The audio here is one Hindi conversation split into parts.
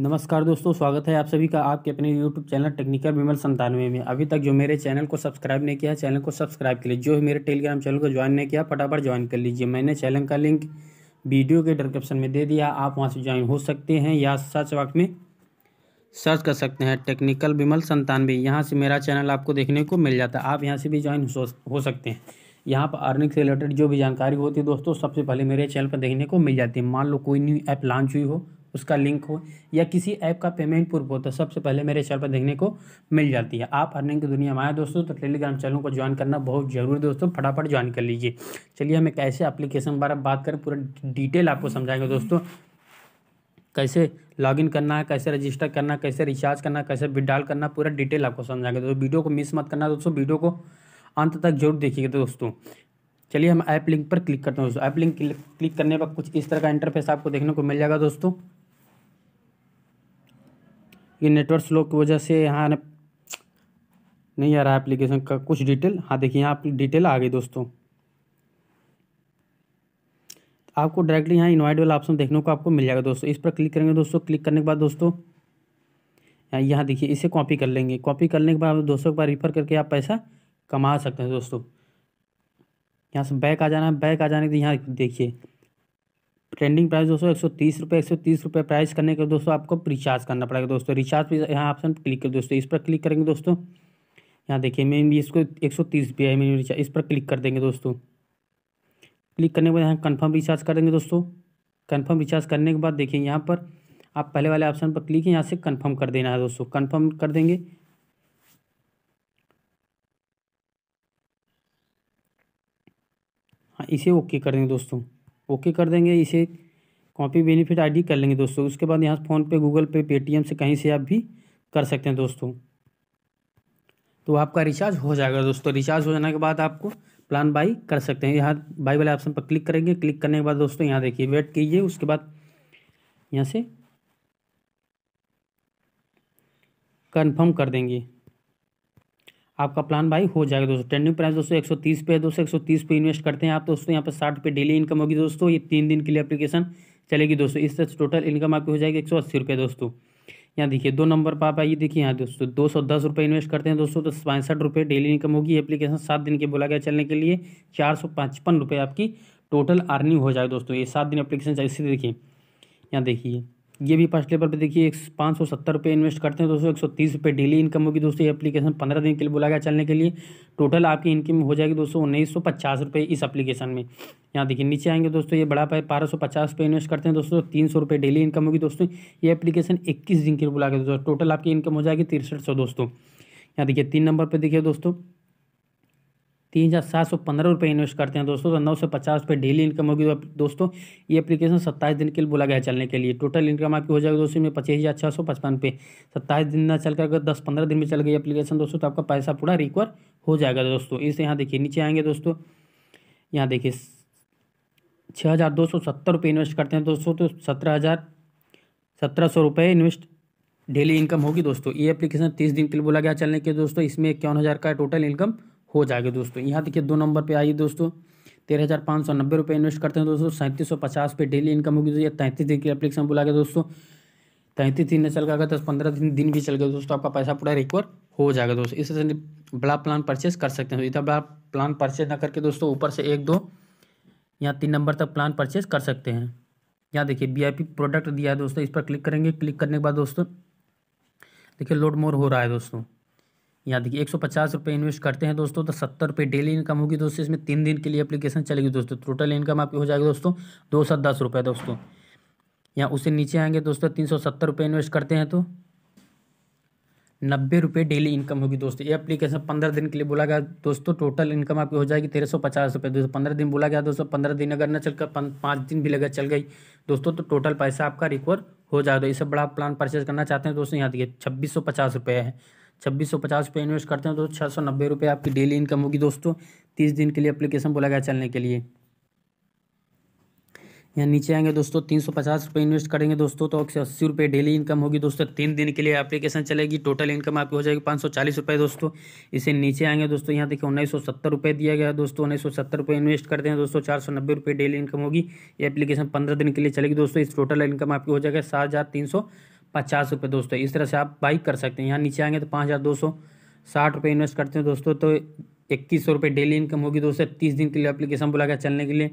नमस्कार दोस्तों स्वागत है आप सभी का आपके अपने यूट्यूब चैनल टेक्निकल विमल संतानवे में अभी तक जो मेरे चैनल को सब्सक्राइब नहीं किया चैनल को सब्सक्राइब कर लीजिए जो मेरे टेलीग्राम चैनल को ज्वाइन नहीं किया फटाफट ज्वाइन कर लीजिए मैंने चैनल का लिंक वीडियो के डिस्क्रिप्शन में दे दिया आप वहाँ से ज्वाइन हो सकते हैं या सर्च वक्त में सर्च कर सकते हैं टेक्निकल विमल संतानवे यहाँ से मेरा चैनल आपको देखने को मिल जाता है आप यहाँ से भी ज्वाइन हो सकते हैं यहाँ पर अर्निंग से रिलेटेड जो भी जानकारी होती है दोस्तों सबसे पहले मेरे चैनल पर देखने को मिल जाती है मान लो कोई न्यू ऐप लॉन्च हुई हो उसका लिंक हो या किसी ऐप का पेमेंट प्रूफ हो तो सबसे पहले मेरे चैनल पर देखने को मिल जाती है आप अर्निंग की दुनिया में आए दोस्तों तो टेलीग्राम चैनल को ज्वाइन करना बहुत जरूरी दोस्तों फटाफट ज्वाइन कर लीजिए चलिए हमें कैसे अप्लीकेशन एप्लीकेशन बारे में बात करें पूरा डिटेल आपको समझाएंगे दोस्तों कैसे लॉगिन करना है कैसे रजिस्टर करना कैसे रिचार्ज करना कैसे विड्रॉल करना पूरा डिटेल आपको समझाएंगे दोस्तों वीडियो को मिस मत करना दोस्तों वीडियो को अंत तक जरूर देखिएगा दोस्तों चलिए हम ऐप लिंक पर क्लिक करते हैं दोस्तों ऐप लिंक क्लिक करने पर कुछ इस तरह का इंटरफेस आपको देखने को मिल जाएगा दोस्तों ये नेटवर्क स्लो की वजह से यहाँ नहीं आ रहा है एप्लीकेशन का कुछ डिटेल हाँ देखिए यहाँ डिटेल आ गई दोस्तों आपको डायरेक्टली यहाँ इन्वाइट वाला ऑप्शन देखने को आपको मिल जाएगा दोस्तों इस पर क्लिक करेंगे दोस्तों क्लिक करने के बाद दोस्तों यहाँ यहाँ देखिए इसे कॉपी कर लेंगे कॉपी करने के बाद दोस्तों के बाद रिफर करके आप पैसा कमा सकते हैं दोस्तों यहाँ से बैक आ जाना है बैक आ जाने के यहाँ देखिए ट्रेंडिंग प्राइस दोस्तों एक सौ तीस रुपये एक सौ तीस रुपये प्राइस करने के दोस्तों आपको रिचार्ज करना पड़ेगा दोस्तों रिचार्ज पर यहाँ ऑप्शन क्लिक कर दोस्तों इस पर क्लिक करेंगे दोस्तों यहाँ देखिए मैं इसको एक सौ तीस रुपये मिनिमम रिचार्ज इस पर क्लिक कर देंगे दोस्तों क्लिक करने के बाद यहाँ कन्फर्म रिचार्ज कर देंगे दोस्तों कन्फर्म रिचार्ज करने के बाद देखिए यहाँ पर आप पहले वाले ऑप्शन पर क्लिक यहाँ से कन्फर्म कर देना है दोस्तों कन्फर्म कर देंगे हाँ इसे ओके कर देंगे दोस्तों ओके कर देंगे इसे कॉपी बेनिफिट आईडी कर लेंगे दोस्तों उसके बाद यहाँ फ़ोनपे गूगल पे पेटीएम से कहीं से आप भी कर सकते हैं दोस्तों तो आपका रिचार्ज हो जाएगा दोस्तों रिचार्ज हो जाने के बाद आपको प्लान बाई कर सकते हैं यहाँ बाई वाले ऑप्शन पर क्लिक करेंगे क्लिक करने के बाद दोस्तों यहाँ देखिए वेट कीजिए उसके बाद यहाँ से कन्फर्म कर देंगे आपका प्लान बाई हो जाएगा दोस्तों ट्रेंडिंग प्राइस दोस्तों 130 पे है दोस्तों 130 पे इन्वेस्ट करते हैं आप दोस्तों यहाँ पर साठ रुपये डेली इनकम होगी दोस्तों ये तीन दिन के लिए एप्लीकेशन चलेगी दोस्तों इससे टोटल इनकम आपकी हो जाएगी एक सौ दोस्तों यहाँ देखिए दो नंबर पर आप आइए देखिए यहाँ दोस्तों दो सौ दस रुपये इन्वेस्ट करते हैं दोस्तों तो पैंसठ रुपये डेली इनकम होगी एप्लीकेशन सात दिन के बोला गया चलने के लिए चार सौ पचपन रुपये आपकी टोटल अर्निंग हो जाएगी दोस्तों ये सात दिन एप्लीकेशन चाहिए इसी देखिए यहाँ देखिए ये भी फर्स्ट लेवल पर देखिए एक पाँच सौ सत्तर रुपये इन्वेस्ट करते हैं दोस्तों एक सौ तीस रुपये डेली इनकम होगी दोस्तों ये एप्लीकेशन पंद्रह दिन के लिए बुला गया चलने के लिए टोटल आपकी इनकम हो जाएगी दोस्तों उन्नीस सौ पचास रुपये इस एप्लीकेशन में यहाँ देखिए नीचे आएंगे दोस्तों ये बड़ा पाए बारह सौ पचास रुपये इन्वेस्ट करते हैं दोस्तों तीन सौ रुपये डेली इनकम होगी दोस्तों ये एप्लीकेशन इक्कीस दिन के लिए बुला गया दोस्तों टोटल आपकी इनकम हो जाएगी तिरसठ सौ दोस्तों यहाँ देखिए तीन नंबर पर देखिए दोस्तों तीन हज़ार सात सौ पंद्रह रुपये इन्वेस्ट करते हैं दोस्तों तो नौ सौ पचास रुपये डेली इनकम होगी दोस्तों ये एप्लीकेशन सत्ताईस दिन के लिए बोला गया चलने के लिए टोटल इनकम आपकी हो जाएगी दोस्तों में पच्चीस हज़ार छः सौ पचपन रुपये सत्ताईस दिन ना चलकर अगर दस पंद्रह दिन में चल गई एप्लीकेशन दोस्तों तो आपका पैसा पूरा रिकवर हो जाएगा दोस्तों इसे यहाँ देखिए नीचे आएंगे दोस्तों यहाँ देखिए छः हज़ार दो सौ सत्तर रुपये इन्वेस्ट करते हैं दोस्तों तो सत्रह हज़ार सत्रह सौ रुपये इन्वेस्ट डेली इनकम होगी दोस्तों ये एप्लीकेशन तीस दिन के लिए बोला गया चलने के दोस्तों इसमें इक्यावन हज़ार का टोटल इनकम हो जाएगा दोस्तों यहाँ देखिए दो नंबर पे आइए दोस्तों तेरह हज़ार पाँच सौ नब्बे रुपये इन्वेस्ट करते हैं दोस्तों सैंतीस सौ पचास पे डेली इनकम होगी दोस्तों या तैंतीस दिन की एप्लीकेशन बुला गया दोस्तों तैंतीस दिन चल गया दस पंद्रह दिन दिन भी चल गया दोस्तों आपका पैसा पूरा रिकवर हो जाएगा दोस्तों इससे बड़ा प्लान परचेस कर सकते हैं इतना बड़ा प्लान परचेज ना करके दोस्तों ऊपर से एक दो या तीन नंबर तक प्लान परचेज कर सकते हैं यहाँ देखिए वी प्रोडक्ट दिया है दोस्तों इस पर क्लिक करेंगे क्लिक करने के बाद दोस्तों देखिए लोड मोर हो रहा है दोस्तों यहाँ देखिए एक सौ पचास रुपये इन्वेस्ट करते हैं दोस्तों तो सत्तर रुपये डेली इनकम होगी दोस्तों इसमें तीन दिन के लिए एप्लीकेशन चलेगी दोस्तों टोटल इनकम आपकी हो जाएगी दोस्तों दो सौ दस रुपये दोस्तों यहाँ उससे नीचे आएंगे दोस्तों तीन सौ सत्तर रुपये इन्वेस्ट करते हैं तो नब्बे रुपये डेली इनकम होगी दोस्तों ये अप्लीकेशन पंद्रह दिन के लिए बोला गया दोस्तों टोटल इनकम आपकी हो जाएगी तेरह सौ पचास रुपये दोस्तों पंद्रह दिन बोला गया दोस्तों पंद्रह दिन अगर ना कर पाँच दिन भी लगा चल गई दोस्तों तो टोटल पैसा आपका रिकवर हो जाएगा इससे बड़ा प्लान परचेज करना चाहते हैं दोस्तों यहाँ देखिए छब्बीस सौ पचास रुपये है छब्बीस सौ पचास रुपये इन्वेस्ट करते हैं तो छः सौ नब्बे रुपये आपकी डेली इनकम होगी दोस्तों तीस दिन के लिए अप्लीकेशन बोला गया चलने के लिए यहाँ नीचे आएंगे दोस्तों तीन सौ पचास रुपये इन्वेस्ट करेंगे दोस्तों तो एक सौ अस्सी रुपये डेली इनकम होगी दोस्तों तीन दिन के लिए एप्लीकेशन चलेगी टोटल इनकम आपकी हो जाएगी पाँच सौ चालीस रुपये दोस्तों इसे नीचे आएंगे दोस्तों यहाँ देखिए उन्नीस सौ सत्तर रुपये दिया गया दोस्तों उन्नीस सौ सत्तर रुपये इन्वेस्ट करते हैं दोस्तों चार सौ नब्बे रुपये डेली इनकम होगी ये एप्लीकेशन पंद्रह दिन के लिए चलेगी दोस्तों इस टोटल इनकम आपकी हो जाएगा सात हज़ार तीन सौ पचास रुपये दोस्तों इस तरह से आप बाइक कर सकते हैं यहाँ नीचे आएंगे तो पाँच हज़ार दो सौ साठ रुपये इन्वेस्ट करते हैं दोस्तों तो इक्कीस सौ रुपये डेली इनकम होगी दोस्तों तीस दिन के लिए अप्लीकेशन बुला गया चलने के लिए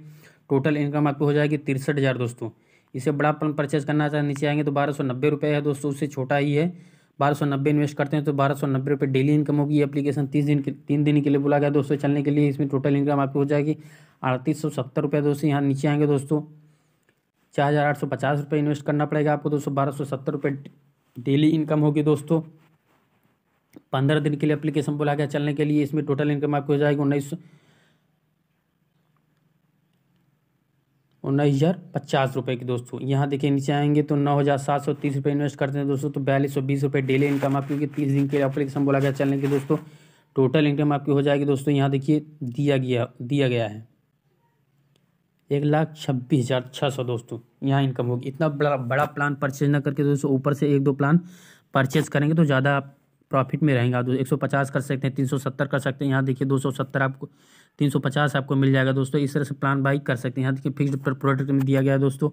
टोटल इनकम आपको हो जाएगी तिरसठ हज़ार दोस्तों इसे बड़ा प्लान परचेज करना चाहते नीचे आएंगे तो बारह सौ नब्बे रुपये है दोस्तों उससे छोटा ही है बारह सौ नब्बे इन्वेस्ट करते हैं तो बारह सौ नब्बे रुपये डेली इनकम होगी अपलीकेशन तीस दिन के तीन दिन के लिए बुला गया दोस्तों चलने के लिए इसमें टोटल इनकम आपकी हो जाएगी अड़तीस सौ सत्तर रुपये दोस्तों यहाँ नीचे आएंगे दोस्तों चार हज़ार आठ सौ पचास रुपये इन्वेस्ट करना पड़ेगा आपको दोस्तों बारह सौ सत्तर रुपये डेली इनकम होगी दोस्तों पंद्रह दिन के लिए अप्लीकेशन बोला गया चलने के लिए इसमें टोटल इनकम आपकी हो जाएगी उन्नीस उन्नीस हज़ार पचास रुपये की दोस्तों यहाँ देखिए नीचे आएंगे तो नौ हज़ार सात सौ तीस रुपये इन्वेस्ट करते हैं दोस्तों तो बयालीस सौ बीस रुपये डेली इनकम आप क्योंकि तीस दिन के लिए अप्लीकेशन बोला गया चलने के दोस्तों टोटल इनकम आपकी हो जाएगी दोस्तों यहाँ देखिए दिया गया दिया गया है एक लाख छब्बीस हज़ार छः सौ दोस्तों यहाँ इनकम होगी इतना बड़ा बड़ा प्लान परचेज ना करके दोस्तों ऊपर से एक दो प्लान परचेज करेंगे तो ज़्यादा आप प्रॉफिट में रहेंगे आप एक सौ पचास कर सकते हैं तीन सौ सत्तर कर सकते हैं यहाँ देखिए दो सौ सत्तर आपको तीन सौ पचास आपको मिल जाएगा दोस्तों इस तरह से प्लान बाई कर सकते हैं यहाँ देखिए फिक्स प्रोडक्ट में दिया गया है दोस्तों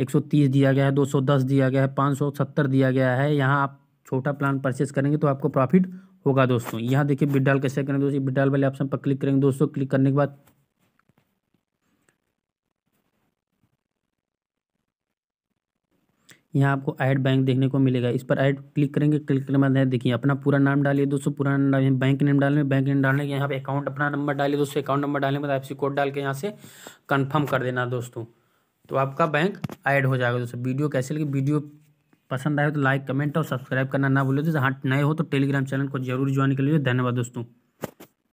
एक सौ तीस दिया गया है दो सौ दस दिया गया है पाँच सौ सत्तर दिया गया है यहाँ आप छोटा प्लान परचेज करेंगे तो आपको प्रॉफिट होगा दोस्तों यहाँ देखिए विड्रॉल कैसे करेंगे दोस्तों विड्रॉल वाले ऑप्शन पर क्लिक करेंगे दोस्तों क्लिक करने के बाद यहाँ आपको ऐड बैंक देखने को मिलेगा इस पर ऐड क्लिक करेंगे क्लिक करने के बाद देखिए अपना पूरा नाम डालिए दोस्तों पूरा नाम डालिए बैंक नेम डालने बैंक नेम डालने के यहाँ पे अकाउंट अपना नंबर डालिए दोस्तों अकाउंट नंबर डालने के बाद आपसी कोड डाल के यहाँ से कन्फर्म कर देना दोस्तों तो आपका बैंक ऐड हो जाएगा दोस्तों वीडियो कैसे लगी वीडियो पसंद आए तो लाइक कमेंट और सब्सक्राइब करना ना भूलिए दोस्तों हाँ नए हो तो टेलीग्राम चैनल को जरूर ज्वाइन कर लीजिए धन्यवाद दोस्तों